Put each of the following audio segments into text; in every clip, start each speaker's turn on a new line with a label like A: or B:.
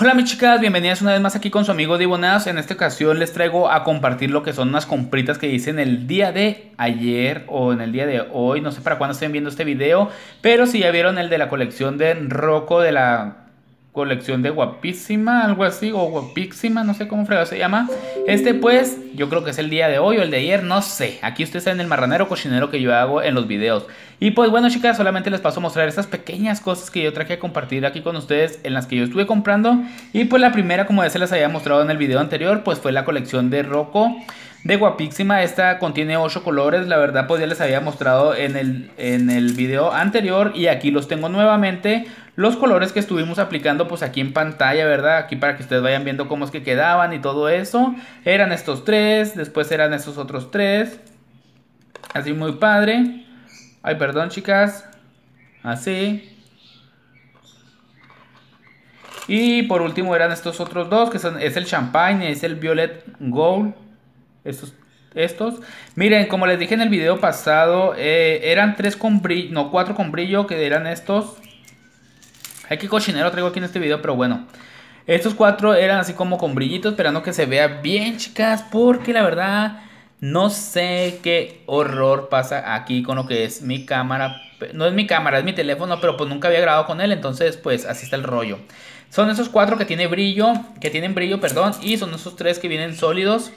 A: Hola mis chicas, bienvenidas una vez más aquí con su amigo Dibonas. En esta ocasión les traigo a compartir lo que son unas compritas que hice en el día de ayer o en el día de hoy. No sé para cuándo estén viendo este video, pero si ya vieron el de la colección de Rocco de la colección de guapísima, algo así, o guapísima, no sé cómo fregado se llama. Este pues, yo creo que es el día de hoy o el de ayer, no sé. Aquí ustedes saben el marranero cocinero que yo hago en los videos. Y pues bueno chicas, solamente les paso a mostrar estas pequeñas cosas que yo traje a compartir aquí con ustedes en las que yo estuve comprando. Y pues la primera, como ya se las había mostrado en el video anterior, pues fue la colección de Rocco de guapísima, Esta contiene 8 colores. La verdad, pues ya les había mostrado en el, en el video anterior. Y aquí los tengo nuevamente. Los colores que estuvimos aplicando, pues aquí en pantalla, ¿verdad? Aquí para que ustedes vayan viendo cómo es que quedaban y todo eso. Eran estos tres. Después eran estos otros tres. Así muy padre. Ay, perdón, chicas. Así. Y por último eran estos otros dos, que es el champagne, es el violet gold. Estos, estos. Miren, como les dije en el video pasado, eh, eran tres con brillo, no, cuatro con brillo, que eran estos. Hay que cochinero traigo aquí en este video, pero bueno. Estos cuatro eran así como con brillitos, esperando que se vea bien, chicas, porque la verdad no sé qué horror pasa aquí con lo que es mi cámara. No es mi cámara, es mi teléfono, pero pues nunca había grabado con él, entonces pues así está el rollo. Son esos cuatro que tienen brillo, que tienen brillo, perdón, y son esos tres que vienen sólidos.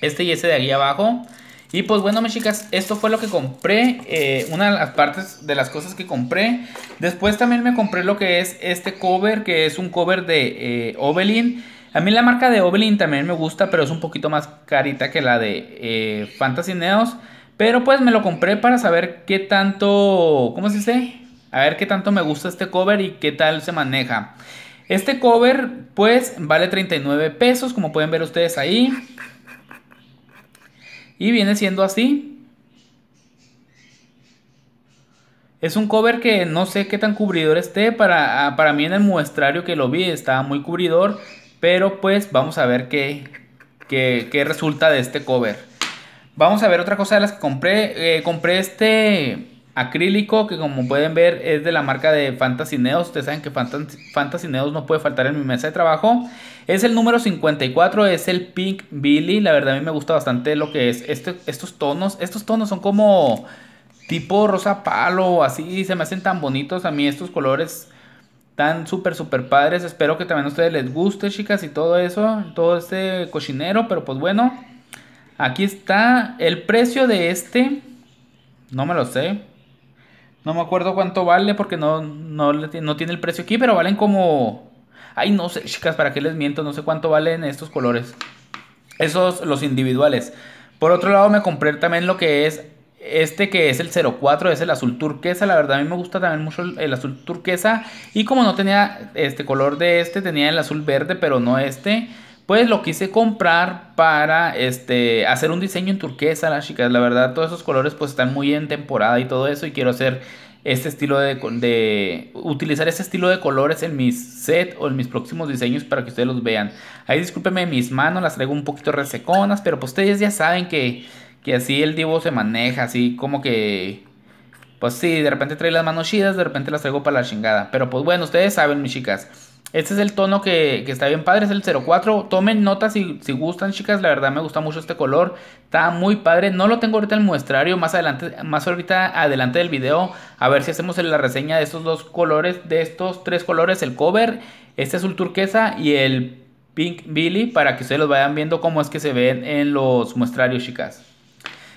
A: Este y ese de aquí abajo. Y pues bueno, mis chicas, esto fue lo que compré. Eh, una de las partes de las cosas que compré. Después también me compré lo que es este cover, que es un cover de eh, A mí la marca de Obelin también me gusta, pero es un poquito más carita que la de eh, Fantasy Neos. Pero pues me lo compré para saber qué tanto, ¿cómo se dice? A ver qué tanto me gusta este cover y qué tal se maneja. Este cover pues vale 39 pesos, como pueden ver ustedes ahí. Y viene siendo así. Es un cover que no sé qué tan cubridor esté. Para, ah, para mí en el muestrario que lo vi estaba muy cubridor. Pero pues vamos a ver qué, resulta de este cover. Vamos a ver otra cosa de las que compré. Eh, compré este acrílico que como pueden ver es de la marca de Fantasy Neos. Ustedes saben que Fantasy Neos no puede faltar en mi mesa de trabajo. Es el número 54, es el Pink Billy. La verdad a mí me gusta bastante lo que es este, estos tonos. Estos tonos son como tipo rosa palo, así. Se me hacen tan bonitos a mí estos colores. Tan súper, súper padres. Espero que también a ustedes les guste, chicas, y todo eso. Todo este cochinero. Pero pues bueno. Aquí está el precio de este. No me lo sé. No me acuerdo cuánto vale porque no, no, no tiene el precio aquí. Pero valen como Ay, no sé, chicas, ¿para qué les miento? No sé cuánto valen estos colores. Esos, los individuales. Por otro lado, me compré también lo que es este que es el 04, es el azul turquesa. La verdad, a mí me gusta también mucho el azul turquesa. Y como no tenía este color de este, tenía el azul verde, pero no este. Pues lo quise comprar para este, hacer un diseño en turquesa, las chicas. La verdad, todos esos colores pues están muy en temporada y todo eso. Y quiero hacer este estilo de, utilizar este estilo de colores en mis set o en mis próximos diseños para que ustedes los vean. Ahí discúlpenme mis manos, las traigo un poquito reseconas, pero pues ustedes ya saben que, que así el divo se maneja, así como que... Pues sí, de repente trae las manos chidas, de repente las traigo para la chingada. Pero pues bueno, ustedes saben, mis chicas. Este es el tono que, está bien padre, es el 04. Tomen notas si, si, gustan, chicas. La verdad me gusta mucho este color. Está muy padre. No lo tengo ahorita en el muestrario. Más adelante, más ahorita adelante del video. A ver si hacemos la reseña de estos dos colores. De estos tres colores. El cover. Este azul turquesa y el Pink Billy. Para que ustedes los vayan viendo cómo es que se ven en los muestrarios, chicas.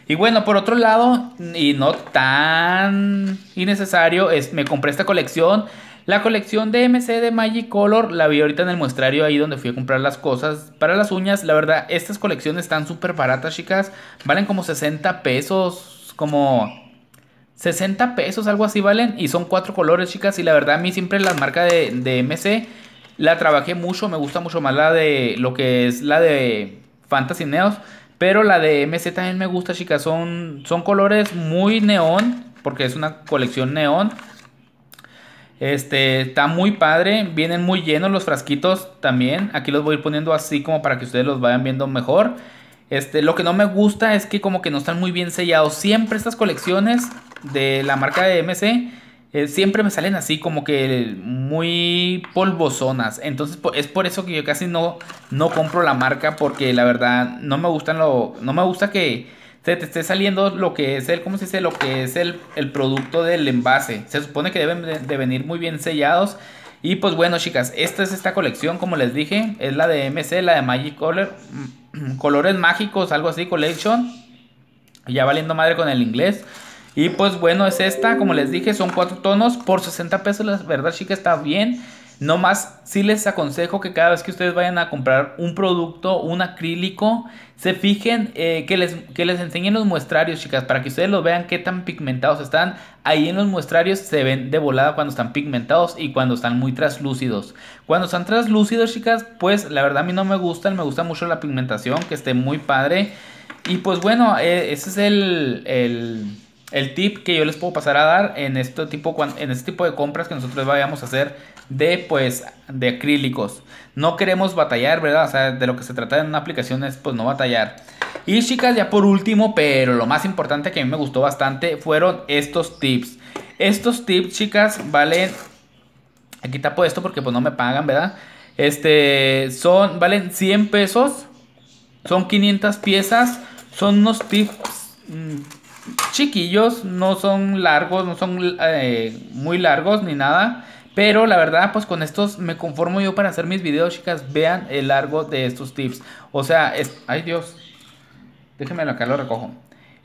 A: Y bueno, por otro lado, y no tan innecesario, es, me compré esta colección la colección de MC de Magic Color la vi ahorita en el muestrario ahí donde fui a comprar las cosas. Para las uñas, la verdad, estas colecciones están súper baratas, chicas. Valen como 60 pesos, como 60 pesos, algo así valen. Y son cuatro colores, chicas. Y la verdad, a mí siempre la marca de, MC la trabajé mucho. Me gusta mucho más la de lo que es la de Fantasy Neos. Pero la de MC también me gusta, chicas. Son, son colores muy neón, porque es una colección neón. Este, está muy padre, vienen muy llenos los frasquitos también. Aquí los voy a ir poniendo así como para que ustedes los vayan viendo mejor. Este, lo que no me gusta es que como que no están muy bien sellados. Siempre estas colecciones de la marca de MC eh, siempre me salen así como que muy polvosonas. Entonces es por eso que yo casi no, no compro la marca porque la verdad no me gustan lo, no me gusta que se te esté saliendo lo que es el, ¿cómo se dice? Lo que es el, el producto del envase. Se supone que deben de, venir muy bien sellados. Y pues bueno, chicas, esta es esta colección, como les dije, es la de MC, la de Magic Color, mm, colores mágicos, algo así, collection. Ya valiendo madre con el inglés. Y pues bueno, es esta, como les dije, son cuatro tonos por 60 pesos, la verdad, chicas, está bien. No más, sí les aconsejo que cada vez que ustedes vayan a comprar un producto, un acrílico, se fijen eh, que, les, les enseñen los muestrarios, chicas, para que ustedes los vean qué tan pigmentados están. Ahí en los muestrarios se ven de volada cuando están pigmentados y cuando están muy traslúcidos. Cuando están traslúcidos, chicas, pues la verdad a mí no me gustan, me gusta mucho la pigmentación, que esté muy padre. Y pues bueno, e, ese es el, el tip que yo les puedo pasar a dar en este tipo, en este tipo de compras que nosotros vayamos a hacer de pues de acrílicos. No queremos batallar, ¿verdad? O sea, de lo que se trata en una aplicación es pues no batallar. Y chicas, ya por último, pero lo más importante que a mí me gustó bastante fueron estos tips. Estos tips, chicas, valen aquí tapo esto porque pues no me pagan, ¿verdad? Este, son valen 100 pesos. Son 500 piezas. Son unos tips mm, chiquillos, no son largos, no son eh, muy largos ni nada. Pero la verdad, pues con estos me conformo yo para hacer mis videos, chicas. Vean el largo de estos tips. O sea, es... ay Dios. Déjenmelo acá, lo recojo.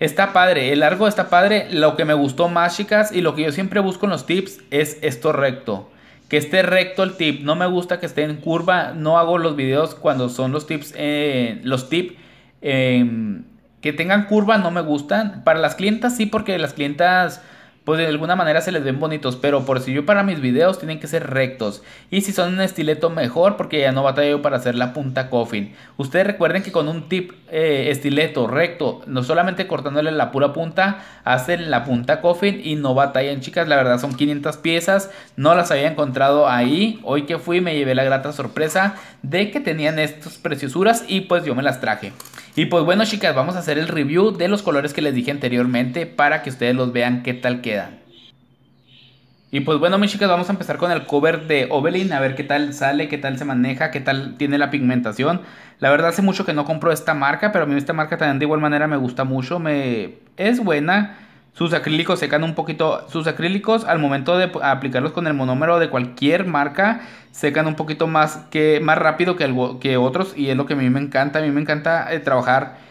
A: Está padre, el largo está padre. Lo que me gustó más, chicas, y lo que yo siempre busco en los tips es esto recto. Que esté recto el tip. No me gusta que esté en curva. No hago los videos cuando son los tips. Eh, los tips. Em, que tengan curva no me gustan. Para las clientas sí, porque las clientas pues de alguna manera se les ven bonitos, pero por si yo para mis videos tienen que ser rectos. Y si son un estileto mejor, porque ya no batallo para hacer la punta coffin. Ustedes recuerden que con un tip eh, estileto recto, no solamente cortándole la pura punta, hacen la punta coffin y no batallan, chicas. La verdad son 500 piezas, no las había encontrado ahí. Hoy que fui me llevé la grata sorpresa de que tenían estas preciosuras y pues yo me las traje. Y pues bueno, chicas, vamos a hacer el review de los colores que les dije anteriormente para que ustedes los vean qué tal quedan. Y pues bueno, mis chicas, vamos a empezar con el cover de Ovelyn, a ver qué tal sale, qué tal se maneja, qué tal tiene la pigmentación. La verdad hace mucho que no compro esta marca, pero a mí esta marca también de igual manera me gusta mucho, me es buena sus acrílicos secan un poquito, sus acrílicos al momento de aplicarlos con el monómero de cualquier marca secan un poquito más que más rápido que, que otros y es lo que a mí me encanta, a mí me encanta eh, trabajar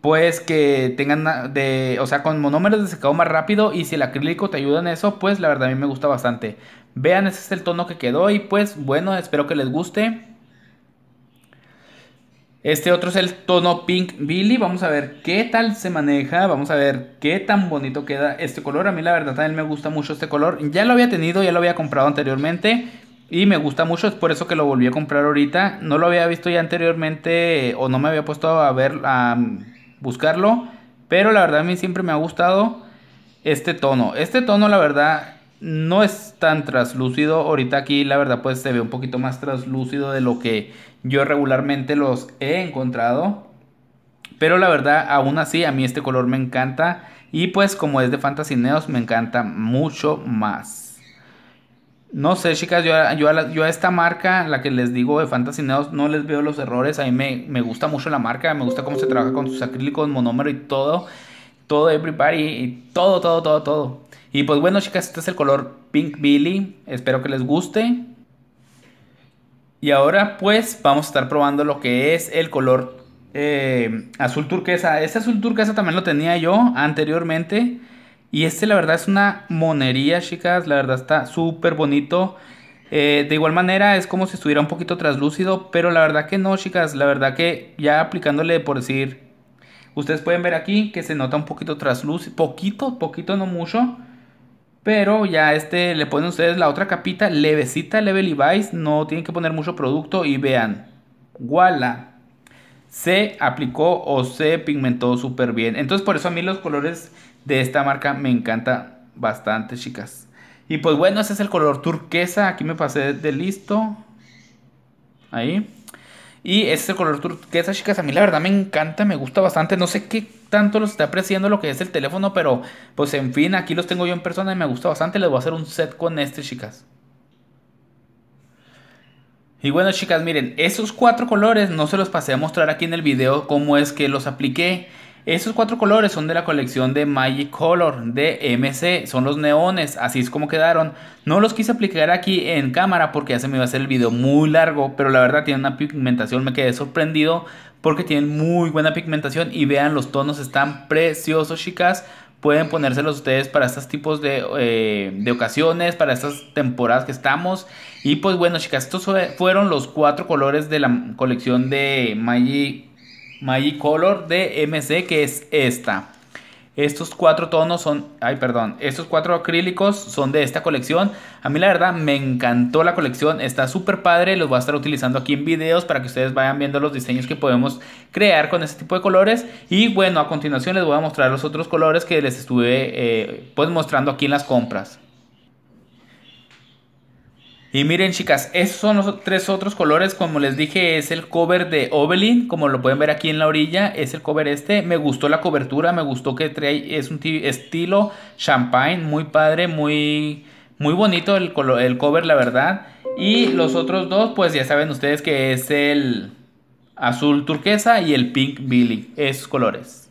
A: pues que tengan de, o sea, con monómeros de secado más rápido y si el acrílico te ayuda en eso, pues la verdad a mí me gusta bastante. Vean, ese es el tono que quedó y pues bueno, espero que les guste. Este otro es el tono Pink Billy. Vamos a ver qué tal se maneja. Vamos a ver qué tan bonito queda este color. A mí la verdad también me gusta mucho este color. Ya lo había tenido, ya lo había comprado anteriormente. Y me gusta mucho, es por eso que lo volví a comprar ahorita. No lo había visto ya anteriormente eh, o no me había puesto a ver, a buscarlo. Pero la verdad a mí siempre me ha gustado este tono. Este tono la verdad no es tan translúcido. Ahorita aquí la verdad pues se ve un poquito más translúcido de lo que yo regularmente los he encontrado. Pero la verdad aún así a mí este color me encanta. Y pues como es de Fantasy Neos me encanta mucho más. No sé, chicas, yo, yo, a esta marca, la que les digo de Fantasy Neos, no les veo los errores. A mí me, gusta mucho la marca, me gusta cómo se trabaja con sus acrílicos, monómero y todo. Todo, everybody, y todo, todo, todo, todo. Y pues bueno, chicas, este es el color Pink Billy. Espero que les guste. Y ahora pues vamos a estar probando lo que es el color eh, azul turquesa. Este azul turquesa también lo tenía yo anteriormente. Y este la verdad es una monería, chicas. La verdad está súper bonito. Eh, de igual manera es como si estuviera un poquito traslúcido Pero la verdad que no, chicas. La verdad que ya aplicándole por decir... Ustedes pueden ver aquí que se nota un poquito traslúcido Poquito, poquito, no mucho. Pero ya este le ponen ustedes la otra capita, levecita, leve Levi's, no tienen que poner mucho producto y vean, Wala se aplicó o se pigmentó súper bien. Entonces por eso a mí los colores de esta marca me encanta bastante, chicas. Y pues bueno, ese es el color turquesa, aquí me pasé de listo. Ahí. Y ese color turquesa, chicas. A mí la verdad me encanta, me gusta bastante. No sé qué tanto los está apreciando lo que es el teléfono, pero pues en fin, aquí los tengo yo en persona y me gusta bastante. Les voy a hacer un set con este, chicas. Y bueno, chicas, miren, esos cuatro colores no se los pasé a mostrar aquí en el video cómo es que los apliqué. Esos cuatro colores son de la colección de Magic Color de MC, son los neones, así es como quedaron. No los quise aplicar aquí en cámara porque ya se me iba a hacer el video muy largo, pero la verdad tienen una pigmentación, me quedé sorprendido porque tienen muy buena pigmentación y vean los tonos están preciosos chicas. Pueden ponérselos ustedes para estos tipos de, eh, de ocasiones, para estas temporadas que estamos. Y pues bueno chicas, estos fueron los cuatro colores de la colección de Magic my Color de MC, que es esta. Estos cuatro tonos son, ay perdón, estos cuatro acrílicos son de esta colección. A mí la verdad me encantó la colección, está súper padre, los voy a estar utilizando aquí en videos para que ustedes vayan viendo los diseños que podemos crear con este tipo de colores. Y bueno, a continuación les voy a mostrar los otros colores que les estuve eh, pues mostrando aquí en las compras. Y miren, chicas, esos son los tres otros colores. Como les dije, es el cover de Obelin, Como lo pueden ver aquí en la orilla, es el cover este. Me gustó la cobertura, me gustó que trae. Es un estilo champagne, muy padre, muy, muy bonito el, el cover, la verdad. Y los otros dos, pues ya saben ustedes que es el azul turquesa y el pink billy. Esos colores.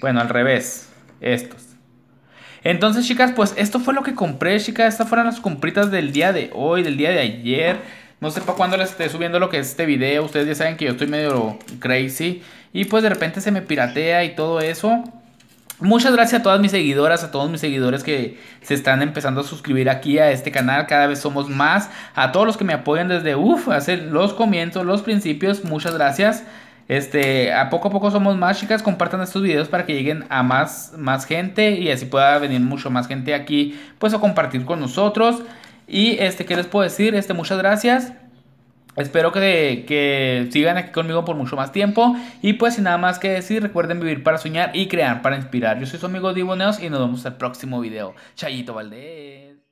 A: Bueno, al revés, estos. Entonces, chicas, pues esto fue lo que compré, chicas. Estas fueron las compritas del día de hoy, del día de ayer. No sé para cuándo les esté subiendo lo que es este video. Ustedes ya saben que yo estoy medio crazy. Y pues de repente se me piratea y todo eso. Muchas gracias a todas mis seguidoras, a todos mis seguidores que se están empezando a suscribir aquí a este canal. Cada vez somos más. A todos los que me apoyan desde, uff, hace los comienzos, los principios. Muchas gracias. Este, a poco a poco somos más chicas, compartan estos videos para que lleguen a más, más gente y así pueda venir mucho más gente aquí, pues a compartir con nosotros. Y este, ¿qué les puedo decir? Este, muchas gracias. Espero que, que, sigan aquí conmigo por mucho más tiempo. Y pues sin nada más que decir, recuerden vivir para soñar y crear para inspirar. Yo soy su amigo Diboneos y nos vemos el próximo video. Chayito Valdés.